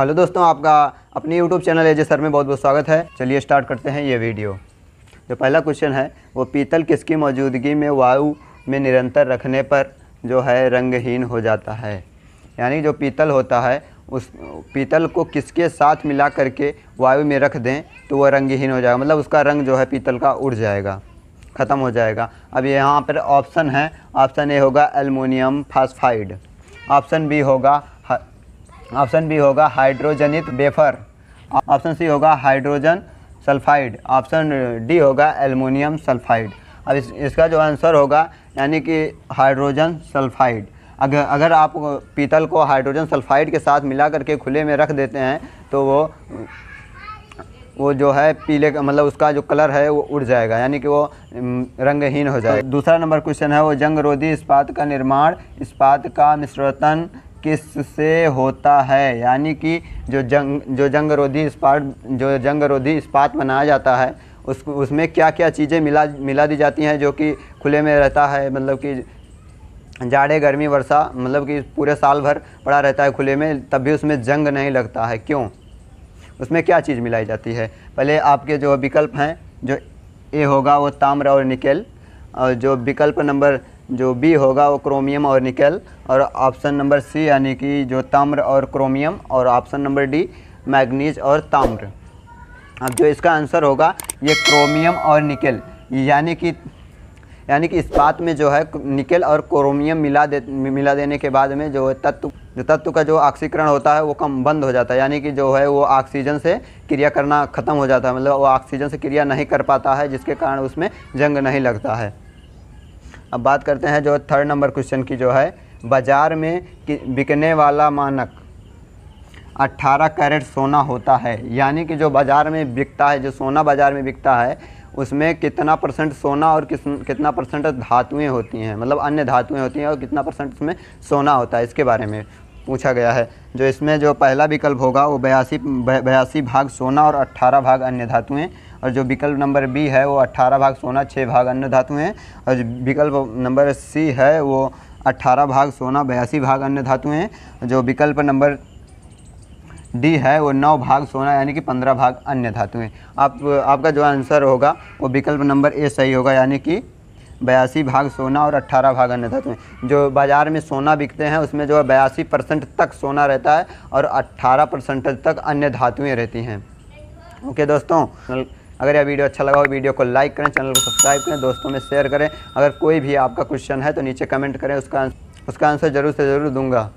hello दोस्तों आपका अपने यूट्यूब चैनल एजे सर में बहुत बहुत स्वागत है चलिए स्टार्ट करते हैं ये वीडियो जो पहला क्वेश्चन है वो पीतल किसकी मौजूदगी में वायु में निरंतर रखने पर जो है रंगहीन हो जाता है यानी जो पीतल होता है उस पीतल को किसके साथ मिला करके वायु में रख दें तो वह रंगहीन हो जाएगा मतलब उसका रंग जो है पीतल का उड़ जाएगा ख़त्म हो जाएगा अब यहाँ पर ऑप्शन है ऑप्शन ए होगा एलमोनियम फास्फाइड ऑप्शन बी होगा ऑप्शन बी होगा हाइड्रोजनित बेफर ऑप्शन सी होगा हाइड्रोजन सल्फाइड ऑप्शन डी होगा एलमोनियम सल्फाइड अब इस, इसका जो आंसर होगा यानी कि हाइड्रोजन सल्फाइड अगर अगर आप पीतल को हाइड्रोजन सल्फाइड के साथ मिला करके खुले में रख देते हैं तो वो वो जो है पीले का मतलब उसका जो कलर है वो उड़ जाएगा यानी कि वो रंगहीन हो जाएगा दूसरा नंबर क्वेश्चन है वो जंग रोधी इस्पात का निर्माण इस्पात का मिश्रतन किस से होता है यानी कि जो जंग जो जंग रोधी इस्पात जो जंग रोधी इस्पात बनाया जाता है उस उसमें क्या क्या चीज़ें मिला मिला दी जाती हैं जो कि खुले में रहता है मतलब कि जाड़े गर्मी वर्षा मतलब कि पूरे साल भर पड़ा रहता है खुले में तब भी उसमें जंग नहीं लगता है क्यों उसमें क्या चीज़ मिलाई जाती है पहले आपके जो विकल्प हैं जो ए होगा वो ताम्र और निकेल और जो विकल्प नंबर जो बी होगा वो क्रोमियम और निकल और ऑप्शन नंबर सी यानी कि जो ताम्र और क्रोमियम और ऑप्शन नंबर डी मैग्नीज और ताम्र अब जो इसका आंसर होगा ये क्रोमियम और निकल यानी कि यानी कि इस बात में जो है निकल और क्रोमियम मिला दे मिला देने के बाद में जो तत्व जो तत्व का जो ऑक्सीकरण होता है वो कम बंद हो जाता है यानी कि जो है वो ऑक्सीजन से क्रिया करना ख़त्म हो जाता है मतलब वो ऑक्सीजन से क्रिया नहीं कर पाता है जिसके कारण उसमें जंग नहीं लगता है अब बात करते हैं जो थर्ड नंबर क्वेश्चन की जो है बाज़ार में बिकने वाला मानक 18 कैरेट सोना होता है यानी कि जो बाज़ार में बिकता है जो सोना बाज़ार में बिकता है उसमें कितना परसेंट सोना और किस कितना परसेंट धातुएँ होती हैं मतलब अन्य धातुएँ होती हैं और कितना परसेंट उसमें सोना होता है इसके बारे में पूछा गया है जो इसमें जो पहला विकल्प होगा वो बयासी बयासी भाग सोना और अट्ठारह भाग अन्य धातुएँ और जो विकल्प नंबर बी है वो अट्ठारह भाग सोना छः भाग अन्य धातुएँ और जो विकल्प नंबर सी है वो अट्ठारह भाग सोना बयासी भाग अन्य धातुएँ जो विकल्प नंबर डी है वो नौ भाग सोना यानी कि पंद्रह भाग अन्य धातुएँ आप आपका जो आंसर होगा वो विकल्प नंबर ए सही होगा यानी कि बयासी भाग सोना और अट्ठारह भाग अन्य धातुएं जो बाज़ार में सोना बिकते हैं उसमें जो है बयासी परसेंट तक सोना रहता है और अट्ठारह परसेंट तक अन्य धातुएँ रहती हैं ओके okay, दोस्तों अगर यह वीडियो अच्छा लगा हो वीडियो को लाइक करें चैनल को सब्सक्राइब करें दोस्तों में शेयर करें अगर कोई भी आपका क्वेश्चन है तो नीचे कमेंट करें उसका उसका आंसर ज़रूर से ज़रूर दूंगा